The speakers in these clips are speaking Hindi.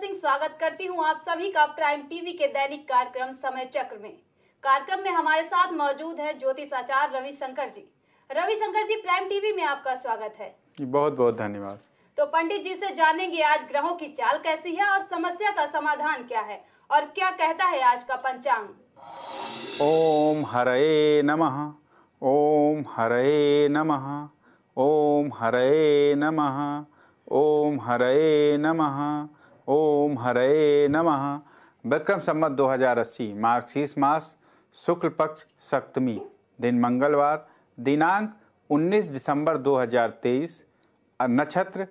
सिंह स्वागत करती हूं आप सभी का प्राइम टीवी के दैनिक कार्यक्रम समय चक्र में कार्यक्रम में हमारे साथ मौजूद है ज्योतिष आचार्य रविशंकर जी रविशंकर जी प्राइम टीवी में आपका स्वागत है बहुत बहुत धन्यवाद तो पंडित जी से जानेंगे आज ग्रहों की चाल कैसी है और समस्या का समाधान क्या है और क्या कहता है आज का पंचांग ओम हरे नम ओम हरे नम ओम हरे नम ओम हरे नमः ओम हरे नमः विक्रम सम्मत 2080 मार्क्सिस मास शुक्ल पक्ष सप्तमी दिन मंगलवार दिनांक 19 दिसंबर 2023 नक्षत्र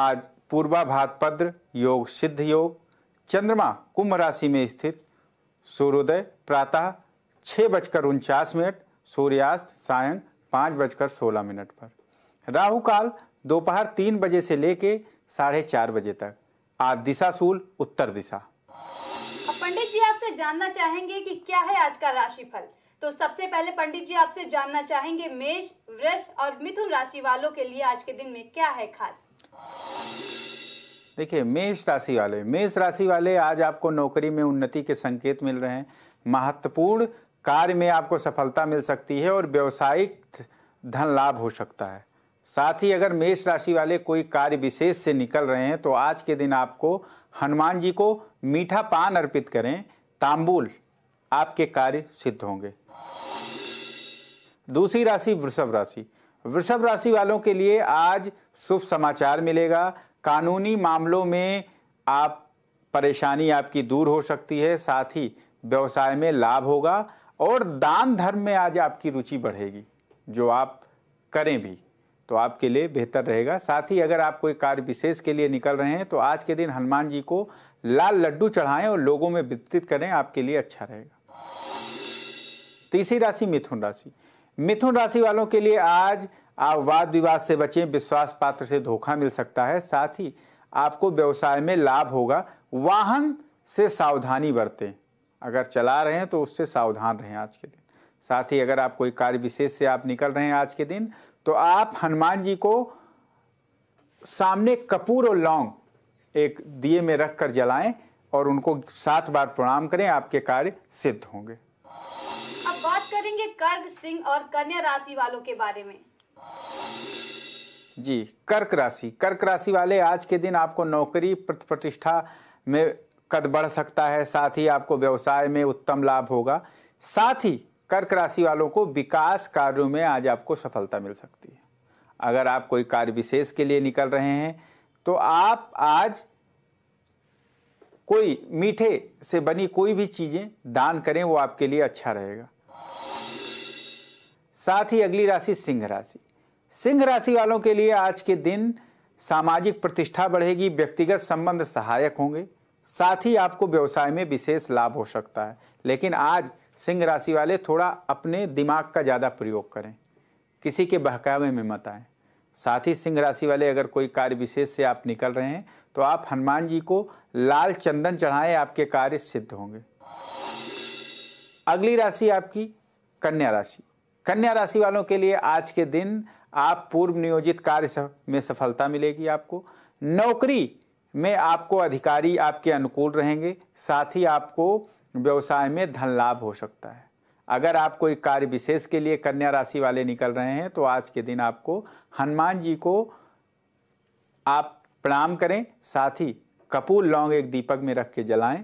आज पूर्वा योग सिद्ध योग चंद्रमा कुंभ राशि में स्थित सूर्योदय प्रातः छः बजकर उनचास मिनट सूर्यास्त सायं पाँच बजकर सोलह मिनट पर राहु काल दोपहर तीन बजे से लेके साढ़े चार बजे तक आज सूल उत्तर दिशा पंडित जी आपसे जानना चाहेंगे कि क्या है आज का राशिफल तो सबसे पहले पंडित जी आपसे जानना चाहेंगे मेष वृष और मिथुन राशि वालों के लिए आज के दिन में क्या है खास देखिए मेष राशि वाले मेष राशि वाले आज आपको नौकरी में उन्नति के संकेत मिल रहे हैं महत्वपूर्ण कार्य में आपको सफलता मिल सकती है और व्यवसायिक धन लाभ हो सकता है साथ ही अगर मेष राशि वाले कोई कार्य विशेष से निकल रहे हैं तो आज के दिन आपको हनुमान जी को मीठा पान अर्पित करें तांबुल आपके कार्य सिद्ध होंगे दूसरी राशि वृषभ राशि वृषभ राशि वालों के लिए आज शुभ समाचार मिलेगा कानूनी मामलों में आप परेशानी आपकी दूर हो सकती है साथ ही व्यवसाय में लाभ होगा और दान धर्म में आज आपकी रुचि बढ़ेगी जो आप करें भी तो आपके लिए बेहतर रहेगा साथ ही अगर आप कोई कार्य विशेष के लिए निकल रहे हैं तो आज के दिन हनुमान जी को लाल लड्डू चढ़ाएं और लोगों में वितरित करें आपके लिए अच्छा रहेगा तीसरी राशि मिथुन राशि मिथुन राशि वालों के लिए आज आप वाद विवाद से बचें विश्वास पात्र से धोखा मिल सकता है साथ ही आपको व्यवसाय में लाभ होगा वाहन से सावधानी बरतें अगर चला रहे हैं तो उससे सावधान रहें आज के दिन साथ ही अगर आप कोई कार्य विशेष से आप निकल रहे हैं आज के दिन तो आप हनुमान जी को सामने कपूर और लौंग एक दिए में रखकर जलाएं और उनको सात बार प्रणाम करें आपके कार्य सिद्ध होंगे अब बात करेंगे कर्क सिंह और कन्या राशि वालों के बारे में जी कर्क राशि कर्क राशि वाले आज के दिन आपको नौकरी प्रतिष्ठा में कद बढ़ सकता है साथ ही आपको व्यवसाय में उत्तम लाभ होगा साथ ही कर्क राशि वालों को विकास कार्यों में आज आपको सफलता मिल सकती है अगर आप कोई कार्य विशेष के लिए निकल रहे हैं तो आप आज कोई मीठे से बनी कोई भी चीज़ें दान करें वो आपके लिए अच्छा रहेगा साथ ही अगली राशि सिंह राशि सिंह राशि वालों के लिए आज के दिन सामाजिक प्रतिष्ठा बढ़ेगी व्यक्तिगत संबंध सहायक होंगे साथ ही आपको व्यवसाय में विशेष लाभ हो सकता है लेकिन आज सिंह राशि वाले थोड़ा अपने दिमाग का ज़्यादा प्रयोग करें किसी के बहकावे में मत आएँ साथ ही सिंह राशि वाले अगर कोई कार्य विशेष से आप निकल रहे हैं तो आप हनुमान जी को लाल चंदन चढ़ाएं आपके कार्य सिद्ध होंगे अगली राशि आपकी कन्या राशि कन्या राशि वालों के लिए आज के दिन आप पूर्व नियोजित कार्य में सफलता मिलेगी आपको नौकरी में आपको अधिकारी आपके अनुकूल रहेंगे साथ ही आपको व्यवसाय में धन लाभ हो सकता है अगर आप कोई कार्य विशेष के लिए कन्या राशि वाले निकल रहे हैं तो आज के दिन आपको हनुमान जी को आप प्रणाम करें साथ ही कपूर लौंग एक दीपक में रख के जलाएं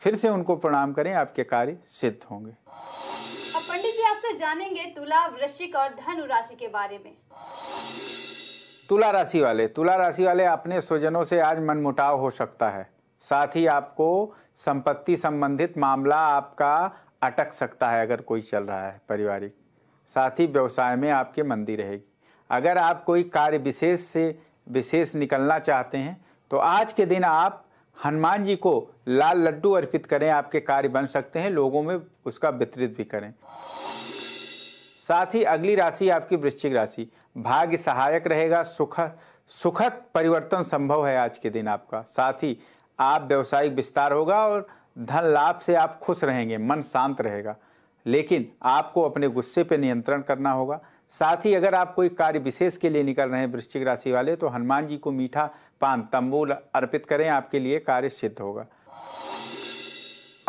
फिर से उनको प्रणाम करें आपके कार्य सिद्ध होंगे अब पंडित जी आपसे जानेंगे तुला वृश्चिक और धनु राशि के बारे में तुला राशि वाले तुला राशि वाले अपने स्वजनों से आज मनमुटाव हो सकता है साथ ही आपको संपत्ति संबंधित मामला आपका अटक सकता है अगर कोई चल रहा है पारिवारिक साथ ही व्यवसाय में आपकी मंदी रहेगी अगर आप कोई कार्य विशेष से विशेष निकलना चाहते हैं तो आज के दिन आप हनुमान जी को लाल लड्डू अर्पित करें आपके कार्य बन सकते हैं लोगों में उसका वितरित भी करें साथ ही अगली राशि आपकी वृश्चिक राशि भाग्य सहायक रहेगा सुख सुखद परिवर्तन संभव है आज के दिन आपका साथ ही आप व्यवसायिक विस्तार होगा और धन लाभ से आप खुश रहेंगे मन शांत रहेगा लेकिन आपको अपने गुस्से पर नियंत्रण करना होगा साथ ही अगर आप कोई कार्य विशेष के लिए निकल रहे हैं वृश्चिक राशि वाले तो हनुमान जी को मीठा पान तंबूल अर्पित करें आपके लिए कार्य सिद्ध होगा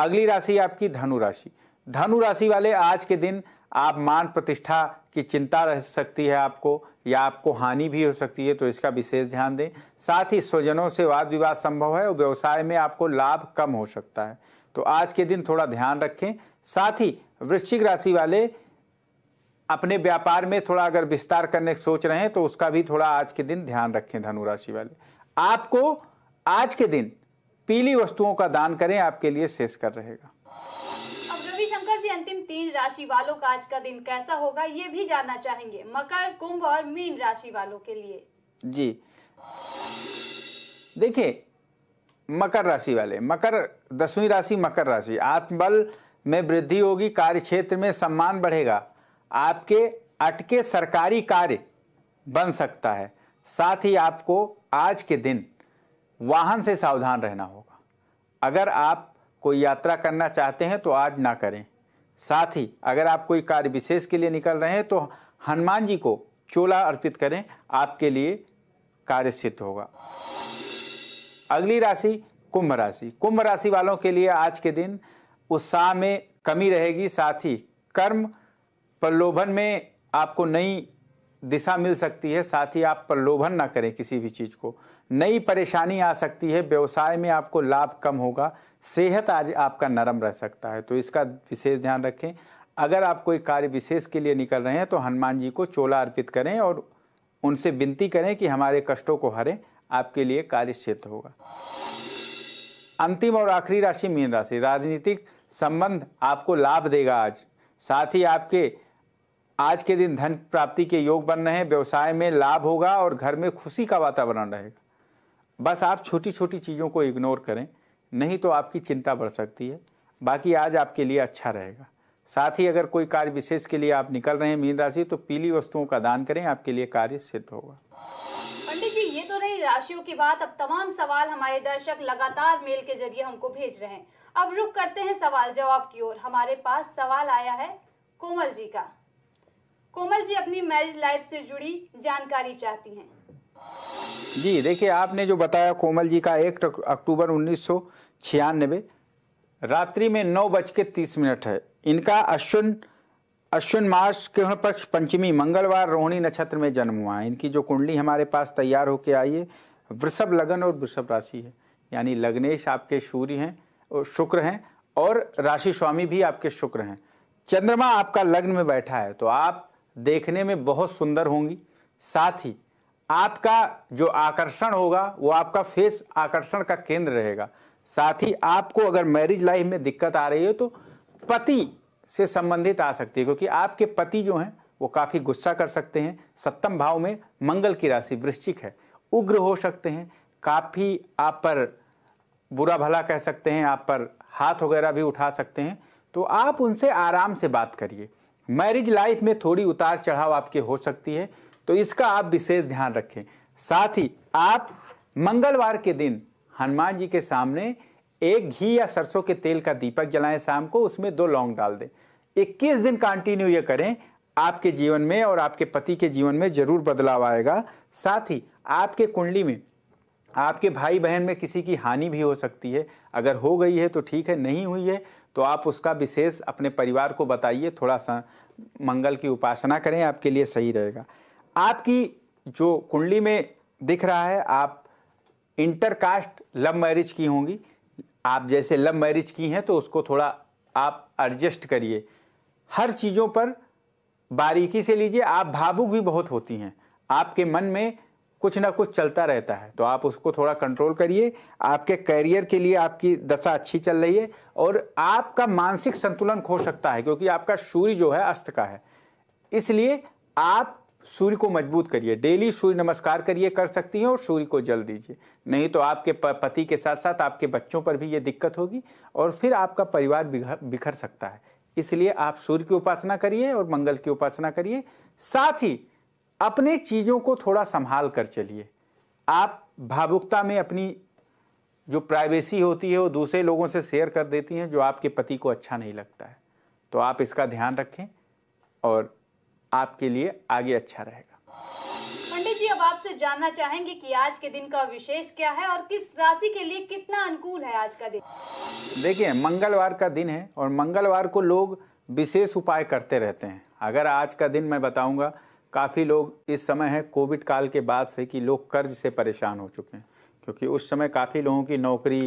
अगली राशि आपकी धनु राशि धनु राशि वाले आज के दिन आप मान प्रतिष्ठा की चिंता रह सकती है आपको या आपको हानि भी हो सकती है तो इसका विशेष ध्यान दें साथ ही स्वजनों से वाद विवाद संभव है और व्यवसाय में आपको लाभ कम हो सकता है तो आज के दिन थोड़ा ध्यान रखें साथ ही वृश्चिक राशि वाले अपने व्यापार में थोड़ा अगर विस्तार करने सोच रहे हैं तो उसका भी थोड़ा आज के दिन ध्यान रखें धनु राशि वाले आपको आज के दिन पीली वस्तुओं का दान करें आपके लिए शेष कर रहेगा अंतिम तीन राशि वालों का आज का दिन कैसा होगा ये भी जानना चाहेंगे मकर कुंभ और मीन राशि वालों के लिए जी देखिए मकर राशि वाले मकर दसवीं राशि मकर राशि आत्मबल में वृद्धि होगी कार्य क्षेत्र में सम्मान बढ़ेगा आपके अटके सरकारी कार्य बन सकता है साथ ही आपको आज के दिन वाहन से सावधान रहना होगा अगर आप कोई यात्रा करना चाहते हैं तो आज ना करें साथ ही अगर आप कोई कार्य विशेष के लिए निकल रहे हैं तो हनुमान जी को चोला अर्पित करें आपके लिए कार्य सिद्ध होगा अगली राशि कुंभ राशि कुंभ राशि वालों के लिए आज के दिन उत्साह में कमी रहेगी साथ ही कर्म प्रलोभन में आपको नई दिशा मिल सकती है साथ ही आप प्रलोभन ना करें किसी भी चीज़ को नई परेशानी आ सकती है व्यवसाय में आपको लाभ कम होगा सेहत आज आपका नरम रह सकता है तो इसका विशेष ध्यान रखें अगर आप कोई कार्य विशेष के लिए निकल रहे हैं तो हनुमान जी को चोला अर्पित करें और उनसे विनती करें कि हमारे कष्टों को हरें आपके लिए कार्य क्षेत्र होगा अंतिम और आखिरी राशि मीन राशि राजनीतिक संबंध आपको लाभ देगा आज साथ ही आपके आज के दिन धन प्राप्ति के योग बन रहे हैं व्यवसाय में लाभ होगा और घर में खुशी का वातावरण रहेगा बस आप छोटी छोटी चीज़ों को इग्नोर करें नहीं तो आपकी चिंता बढ़ सकती है बाकी आज आपके लिए अच्छा रहेगा साथ ही अगर कोई कार्य विशेष के लिए आप निकल रहे हैं मीन राशि तो पीली वस्तुओं का दान करें आपके लिए कार्य सिद्ध होगा पंडित जी ये तो रही राशियों की बात अब तमाम सवाल हमारे दर्शक लगातार मेल के जरिए हमको भेज रहे हैं अब रुक करते हैं सवाल जवाब की ओर हमारे पास सवाल आया है कोमल जी का कोमल जी अपनी मैरिज लाइफ से जुड़ी जानकारी चाहती हैं जी देखिए आपने जो बताया कोमल जी का एक अक्टूबर उन्नीस रात्रि में नौ बज के तीस मिनट है इनका अश्विन अश्विन मास के पक्ष पंचमी मंगलवार रोहिणी नक्षत्र में जन्म हुआ है इनकी जो कुंडली हमारे पास तैयार होकर आई है वृषभ लगन और वृषभ राशि है यानी लग्नेश आपके सूर्य हैं और शुक्र हैं और राशि स्वामी भी आपके शुक्र हैं चंद्रमा आपका लग्न में बैठा है तो आप देखने में बहुत सुंदर होंगी साथ ही आपका जो आकर्षण होगा वो आपका फेस आकर्षण का केंद्र रहेगा साथ ही आपको अगर मैरिज लाइफ में दिक्कत आ रही है तो पति से संबंधित आ सकती है क्योंकि आपके पति जो हैं वो काफ़ी गुस्सा कर सकते हैं सप्तम भाव में मंगल की राशि वृश्चिक है उग्र हो सकते हैं काफ़ी आप पर बुरा भला कह सकते हैं आप पर हाथ वगैरह भी उठा सकते हैं तो आप उनसे आराम से बात करिए मैरिज लाइफ में थोड़ी उतार चढ़ाव आपके हो सकती है तो इसका आप विशेष ध्यान रखें साथ ही आप मंगलवार के दिन हनुमान जी के सामने एक घी या सरसों के तेल का दीपक जलाएं शाम को उसमें दो लौंग डाल दें 21 दिन कंटिन्यू ये करें आपके जीवन में और आपके पति के जीवन में जरूर बदलाव आएगा साथ ही आपके कुंडली में आपके भाई बहन में किसी की हानि भी हो सकती है अगर हो गई है तो ठीक है नहीं हुई है तो आप उसका विशेष अपने परिवार को बताइए थोड़ा सा मंगल की उपासना करें आपके लिए सही रहेगा आपकी जो कुंडली में दिख रहा है आप इंटरकास्ट लव मैरिज की होंगी आप जैसे लव मैरिज की हैं तो उसको थोड़ा आप एडजस्ट करिए हर चीज़ों पर बारीकी से लीजिए आप भावुक भी बहुत होती हैं आपके मन में कुछ ना कुछ चलता रहता है तो आप उसको थोड़ा कंट्रोल करिए आपके करियर के लिए आपकी दशा अच्छी चल रही है और आपका मानसिक संतुलन खो सकता है क्योंकि आपका सूर्य जो है अस्त का है इसलिए आप सूर्य को मजबूत करिए डेली सूर्य नमस्कार करिए कर सकती हैं और सूर्य को जल दीजिए नहीं तो आपके पति के साथ साथ आपके बच्चों पर भी ये दिक्कत होगी और फिर आपका परिवार बिखर बिखर सकता है इसलिए आप सूर्य की उपासना करिए और मंगल की उपासना करिए साथ ही अपने चीज़ों को थोड़ा संभाल कर चलिए आप भावुकता में अपनी जो प्राइवेसी होती है वो दूसरे लोगों से शेयर कर देती हैं जो आपके पति को अच्छा नहीं लगता है तो आप इसका ध्यान रखें और आपके लिए आगे अच्छा रहेगा पंडित जी अब आपसे जानना चाहेंगे कि आज के दिन का विशेष क्या है और किस राशि के लिए कितना अनुकूल है आज का दिन देखिए मंगलवार का दिन है और मंगलवार को लोग विशेष उपाय करते रहते हैं अगर आज का दिन मैं बताऊंगा काफ़ी लोग इस समय है कोविड काल के बाद से कि लोग कर्ज से परेशान हो चुके हैं क्योंकि उस समय काफ़ी लोगों की नौकरी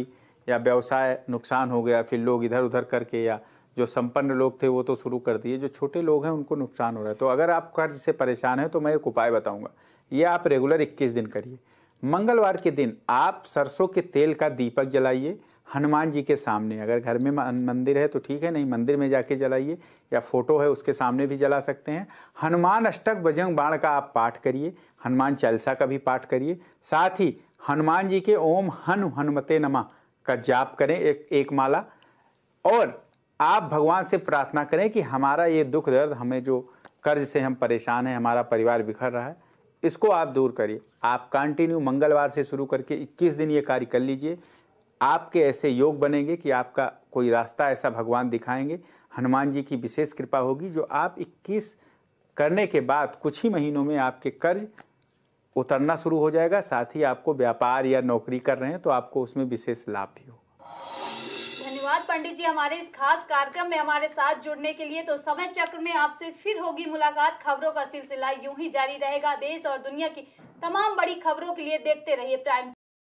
या व्यवसाय नुकसान हो गया फिर लोग इधर उधर करके या जो संपन्न लोग थे वो तो शुरू कर दिए जो छोटे लोग हैं उनको नुकसान हो रहा है तो अगर आप कर्ज से परेशान हैं तो मैं एक उपाय बताऊंगा ये आप रेगुलर 21 दिन करिए मंगलवार के दिन आप सरसों के तेल का दीपक जलाइए हनुमान जी के सामने अगर घर में मंदिर है तो ठीक है नहीं मंदिर में जाके जलाइए या फोटो है उसके सामने भी जला सकते हैं हनुमान अष्टक बजरंग बाण का आप पाठ करिए हनुमान चालीसा का भी पाठ करिए साथ ही हनुमान जी के ओम हनु हनुमते नमा का जाप करें एक एक माला और आप भगवान से प्रार्थना करें कि हमारा ये दुख दर्द हमें जो कर्ज से हम परेशान हैं हमारा परिवार बिखर रहा है इसको आप दूर करिए आप कंटिन्यू मंगलवार से शुरू करके 21 दिन ये कार्य कर लीजिए आपके ऐसे योग बनेंगे कि आपका कोई रास्ता ऐसा भगवान दिखाएंगे हनुमान जी की विशेष कृपा होगी जो आप 21 करने के बाद कुछ ही महीनों में आपके कर्ज उतरना शुरू हो जाएगा साथ ही आपको व्यापार या नौकरी कर रहे हैं तो आपको उसमें विशेष लाभ भी होगा धन्यवाद पंडित जी हमारे इस खास कार्यक्रम में हमारे साथ जुड़ने के लिए तो समय चक्र में आपसे फिर होगी मुलाकात खबरों का सिलसिला यूं ही जारी रहेगा देश और दुनिया की तमाम बड़ी खबरों के लिए देखते रहिए प्राइम